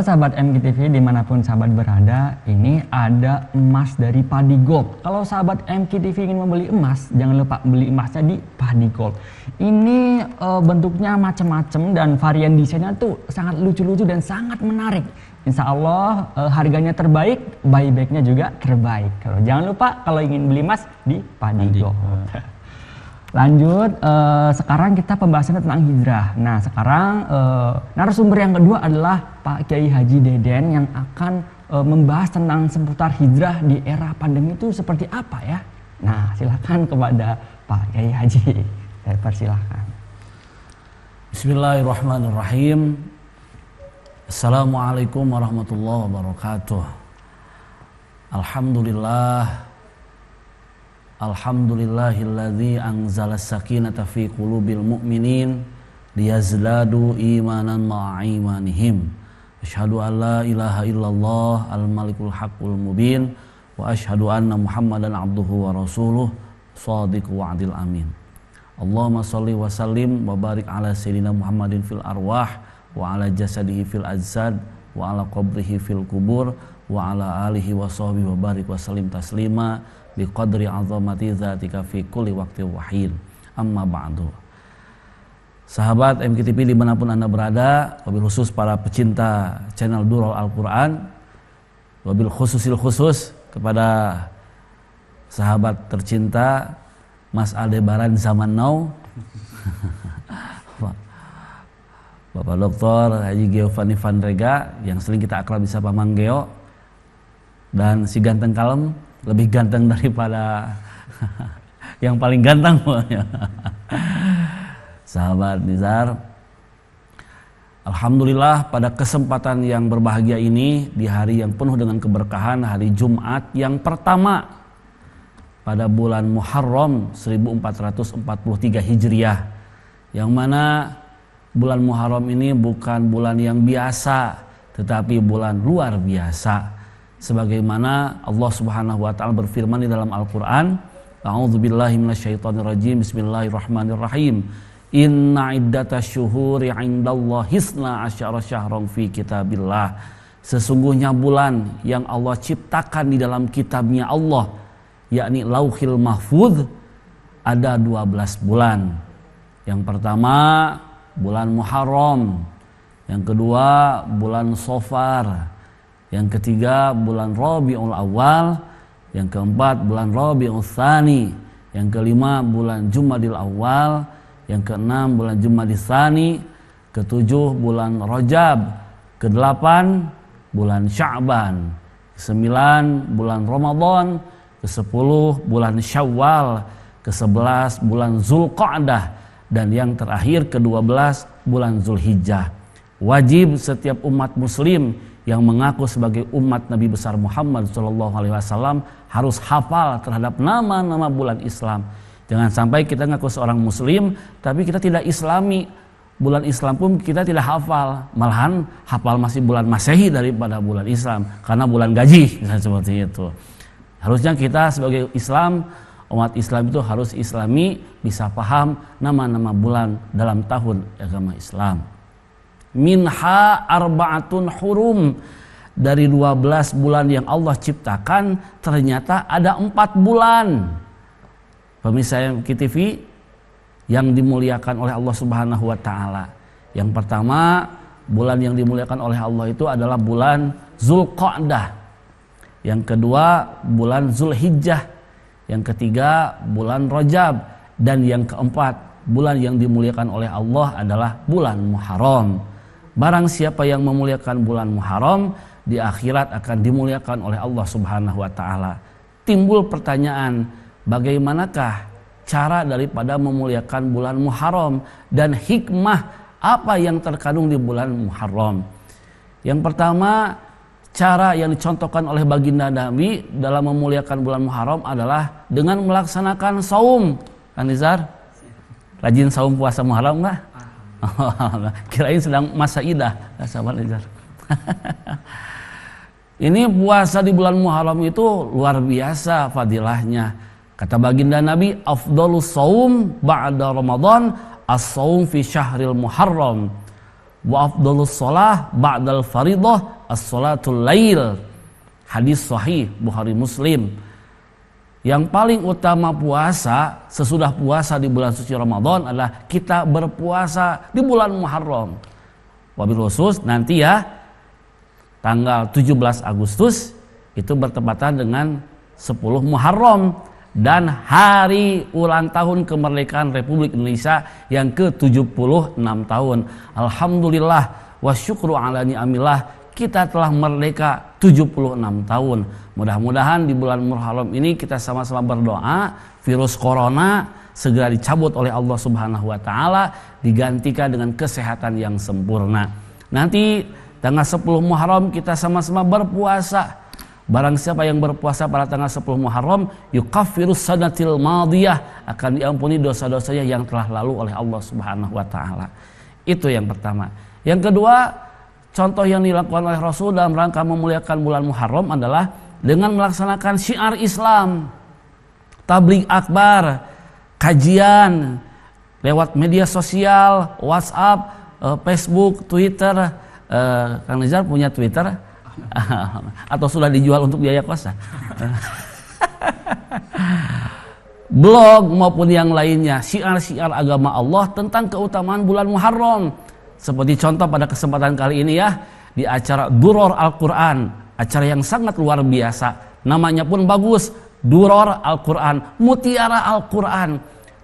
Halo sahabat MGTV dimanapun sahabat berada, ini ada emas dari Padi Gold. Kalau sahabat MGTV ingin membeli emas, jangan lupa beli emasnya di Padi Gold. Ini e, bentuknya macam-macam dan varian desainnya tuh sangat lucu-lucu dan sangat menarik. Insya Allah e, harganya terbaik, buybacknya juga terbaik. Kalau jangan lupa kalau ingin beli emas di Padi Gold. Eh. Lanjut, uh, sekarang kita pembahasannya tentang hijrah. Nah, sekarang uh, narasumber yang kedua adalah Pak Kiai Haji Deden yang akan uh, membahas tentang seputar hijrah di era pandemi itu seperti apa ya. Nah, silakan kepada Pak Kiai Haji. Saya persilahkan. Bismillahirrahmanirrahim. Assalamualaikum warahmatullahi wabarakatuh. Alhamdulillah Alhamdulillahilladzi anzala sakinata fi qulubil mu'minin liyazdadu imanan ma'imanihim. imanihim. Asyhadu an la ilaha illallah al-malikul haqqul mubin wa asyhadu anna Muhammadan abduhu wa rasuluh shadiqu wa'dil amin. Allahumma shalli wa sallim wa barik ala sayyidina Muhammadin fil arwah wa ala jasadihi fil ajsad wa ala qabrihi fil kubur wa ala alihi wa sahbihi wa barik wa sallim taslima biqadri azamati zatika fi kulli waqti wahid amma ba'du Sahabat MKTP dimanapun Anda berada, wabil khusus para pecinta channel Durul Al-Quran, wabil khususil khusus kepada sahabat tercinta Mas Aldebaran zaman now, Bapak doktor Haji Geovani Vandrega yang sering kita akrab bisa Pamang Manggeo, dan si ganteng kalem lebih ganteng daripada yang paling ganteng pokoknya. Sahabat Nizar, Alhamdulillah pada kesempatan yang berbahagia ini di hari yang penuh dengan keberkahan hari Jumat yang pertama pada bulan Muharram 1443 Hijriah yang mana bulan Muharram ini bukan bulan yang biasa tetapi bulan luar biasa sebagaimana Allah Subhanahu wa taala berfirman di dalam Al-Qur'an A'udzubillahi minasyaitonirrajim Bismillahirrahmanirrahim Inna iddatasy-syuhuri 'indallahi 12 syahrun fi kitabillah Sesungguhnya bulan yang Allah ciptakan di dalam kitabnya Allah yakni Lauhil Mahfuz ada 12 bulan. Yang pertama bulan Muharram, yang kedua bulan Sofar, yang ketiga bulan Rabiul Awal, yang keempat bulan Rabiul Tsani, yang kelima bulan Jumadil Awal, yang keenam bulan Jumadil Tsani, ketujuh bulan Rajab, kedelapan bulan Sya'ban, kesembilan bulan Ramadan, kesepuluh bulan Syawal, kesebelas bulan Zulqa'dah, dan yang terakhir kedua belas bulan Zulhijjah. Wajib setiap umat muslim yang mengaku sebagai umat Nabi besar Muhammad Shallallahu Alaihi Wasallam harus hafal terhadap nama-nama bulan Islam. Jangan sampai kita ngaku seorang Muslim tapi kita tidak Islami. Bulan Islam pun kita tidak hafal, malahan hafal masih bulan Masehi daripada bulan Islam karena bulan gaji seperti itu. Harusnya kita sebagai Islam umat Islam itu harus Islami bisa paham nama-nama bulan dalam tahun agama Islam minha arbaatun hurum dari dua belas bulan yang Allah ciptakan ternyata ada empat bulan pemirsa MKTV yang dimuliakan oleh Allah Subhanahu wa taala. Yang pertama, bulan yang dimuliakan oleh Allah itu adalah bulan Zulqa'dah. Yang kedua, bulan Zulhijjah. Yang ketiga, bulan Rajab dan yang keempat, bulan yang dimuliakan oleh Allah adalah bulan Muharram barang siapa yang memuliakan bulan Muharram di akhirat akan dimuliakan oleh Allah Subhanahu wa taala. Timbul pertanyaan, bagaimanakah cara daripada memuliakan bulan Muharram dan hikmah apa yang terkandung di bulan Muharram? Yang pertama, cara yang dicontohkan oleh baginda Nabi dalam memuliakan bulan Muharram adalah dengan melaksanakan saum. Kan Rajin saum puasa Muharram enggak? Kirain sedang masa idah, ya, sahabat Ini puasa di bulan Muharram itu luar biasa fadilahnya. Kata baginda Nabi, afdalu saum ba'da Ramadan as-saum fi syahril Muharram wa afdalu shalah ba'dal faridah as-salatul lail. Hadis sahih Bukhari Muslim. Yang paling utama puasa sesudah puasa di bulan suci Ramadan adalah kita berpuasa di bulan Muharram. Wabil khusus nanti ya tanggal 17 Agustus itu bertepatan dengan 10 Muharram dan hari ulang tahun kemerdekaan Republik Indonesia yang ke-76 tahun. Alhamdulillah wa syukru ala ni'amillah kita telah merdeka 76 tahun. Mudah-mudahan di bulan Muharram ini kita sama-sama berdoa virus corona segera dicabut oleh Allah Subhanahu wa taala, digantikan dengan kesehatan yang sempurna. Nanti tanggal 10 Muharram kita sama-sama berpuasa. Barang siapa yang berpuasa pada tanggal 10 Muharram, yukaffiru sanatil madiyah akan diampuni dosa-dosanya yang telah lalu oleh Allah Subhanahu wa taala. Itu yang pertama. Yang kedua, Contoh yang dilakukan oleh Rasul dalam rangka memuliakan bulan Muharram adalah dengan melaksanakan syiar Islam, tablik akbar, kajian lewat media sosial, WhatsApp, eh, Facebook, Twitter. Eh, Kang Nizar punya Twitter atau sudah dijual untuk biaya kosa? blog maupun yang lainnya syiar-syiar agama Allah tentang keutamaan bulan Muharram seperti contoh pada kesempatan kali ini ya di acara Duror Al-Qur'an, acara yang sangat luar biasa. Namanya pun bagus, Duror Al-Qur'an, Mutiara Al-Qur'an.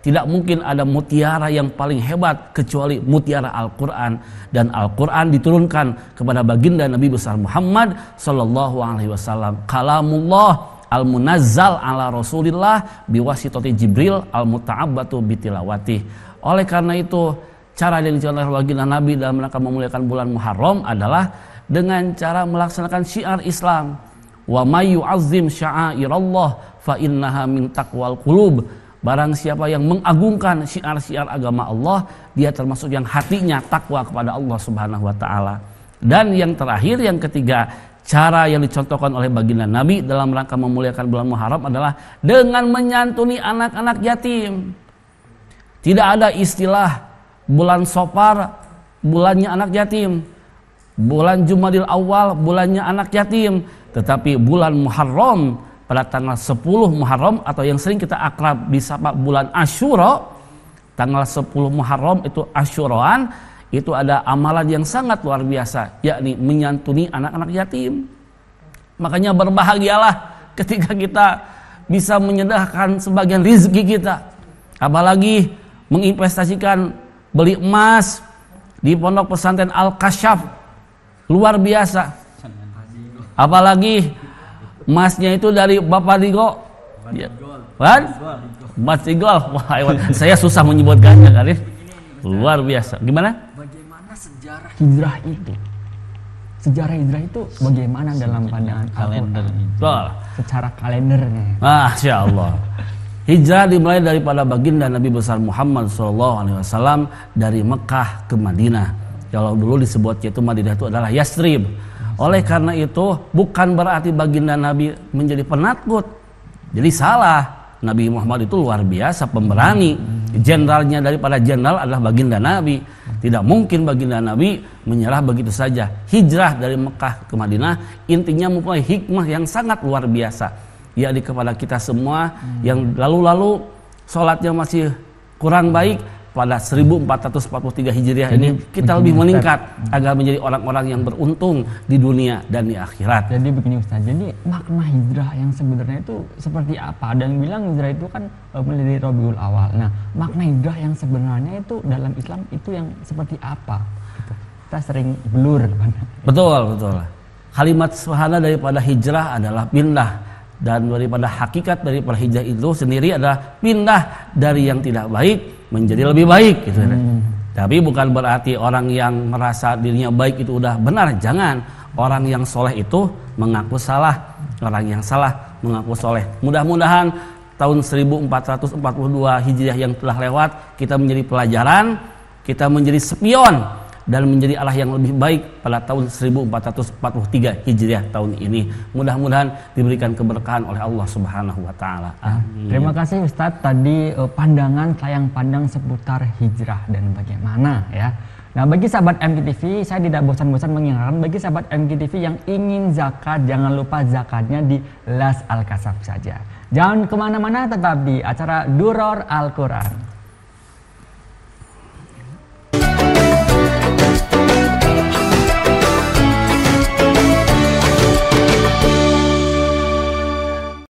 Tidak mungkin ada mutiara yang paling hebat kecuali mutiara Al-Qur'an dan Al-Qur'an diturunkan kepada baginda Nabi besar Muhammad sallallahu alaihi wasallam. Kalamullah al-munazzal ala Rasulillah biwasitoti Jibril al-muta'abbatu bitilawati. Oleh karena itu, cara yang dicontohkan oleh baginda Nabi dalam rangka memuliakan bulan Muharram adalah dengan cara melaksanakan syiar Islam. Wa azim yu'azzim sya'airallah fa innaha min taqwal qulub. Barang siapa yang mengagungkan syiar-syiar agama Allah, dia termasuk yang hatinya takwa kepada Allah Subhanahu wa taala. Dan yang terakhir yang ketiga, cara yang dicontohkan oleh baginda Nabi dalam rangka memuliakan bulan Muharram adalah dengan menyantuni anak-anak yatim. Tidak ada istilah bulan Sopar bulannya anak yatim, bulan Jumadil Awal bulannya anak yatim, tetapi bulan Muharram pada tanggal 10 Muharram atau yang sering kita akrab disapa bulan Asyura tanggal 10 Muharram itu Asyuraan itu ada amalan yang sangat luar biasa yakni menyantuni anak-anak yatim. Makanya berbahagialah ketika kita bisa menyedahkan sebagian rizki kita apalagi menginvestasikan beli emas di pondok pesantren Al Kashaf luar biasa apalagi emasnya itu dari Bapak Digo iya. Kan? Mas Digol Wah, saya susah menyebutkannya kali luar biasa gimana bagaimana sejarah hijrah itu sejarah hijrah itu bagaimana dalam pandangan kalender secara kalendernya Masya Allah Hijrah dimulai daripada baginda Nabi besar Muhammad SAW dari Mekah ke Madinah. Kalau dulu disebut yaitu Madinah itu adalah Yastrib. Oleh karena itu bukan berarti baginda Nabi menjadi penakut. Jadi salah. Nabi Muhammad itu luar biasa pemberani. Jenderalnya daripada jenderal adalah baginda Nabi. Tidak mungkin baginda Nabi menyerah begitu saja. Hijrah dari Mekah ke Madinah intinya mempunyai hikmah yang sangat luar biasa yakni kepada kita semua hmm. yang lalu-lalu sholatnya masih kurang baik pada 1443 Hijriah ini kita lebih meningkat Ustaz. Hmm. agar menjadi orang-orang yang beruntung di dunia dan di akhirat. Jadi begini Ustaz, jadi makna hijrah yang sebenarnya itu seperti apa? Dan bilang hijrah itu kan melalui Rabiul Awal. Nah, makna hijrah yang sebenarnya itu dalam Islam itu yang seperti apa? Gitu. Kita sering blur. Kan? Betul, betul. Kalimat sederhana daripada hijrah adalah pindah dan daripada hakikat dari hijrah itu sendiri adalah pindah dari yang tidak baik menjadi lebih baik gitu kan. hmm. tapi bukan berarti orang yang merasa dirinya baik itu udah benar jangan orang yang soleh itu mengaku salah orang yang salah mengaku soleh mudah-mudahan tahun 1442 hijriah yang telah lewat kita menjadi pelajaran kita menjadi spion dan menjadi Allah yang lebih baik pada tahun 1443 Hijriah tahun ini. Mudah-mudahan diberikan keberkahan oleh Allah Subhanahu wa taala. Ah, terima kasih Ustadz tadi e, pandangan tayang pandang seputar hijrah dan bagaimana ya. Nah, bagi sahabat MGTV, saya tidak bosan-bosan mengingatkan bagi sahabat MGTV yang ingin zakat, jangan lupa zakatnya di Las Al Kasab saja. Jangan kemana-mana, tetap di acara Duror Al-Quran.